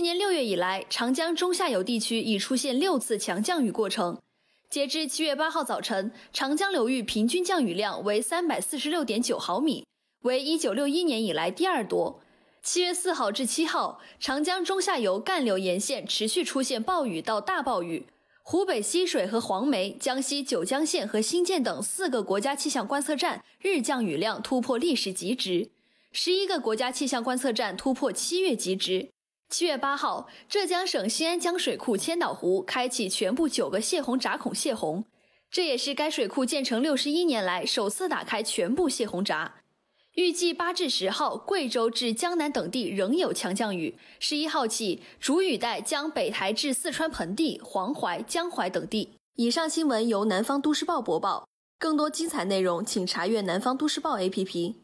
今年六月以来，长江中下游地区已出现六次强降雨过程。截至七月八号早晨，长江流域平均降雨量为三百四十六点九毫米，为一九六一年以来第二多。七月四号至七号，长江中下游干流沿线持续出现暴雨到大暴雨，湖北浠水和黄梅、江西九江县和新建等四个国家气象观测站日降雨量突破历史极值，十一个国家气象观测站突破七月极值。七月八号，浙江省新安江水库千岛湖开启全部九个泄洪闸孔泄洪，这也是该水库建成六十一年来首次打开全部泄洪闸。预计八至十号，贵州至江南等地仍有强降雨；十一号起，主雨带将北台至四川盆地、黄淮、江淮等地。以上新闻由南方都市报播报，更多精彩内容请查阅南方都市报 APP。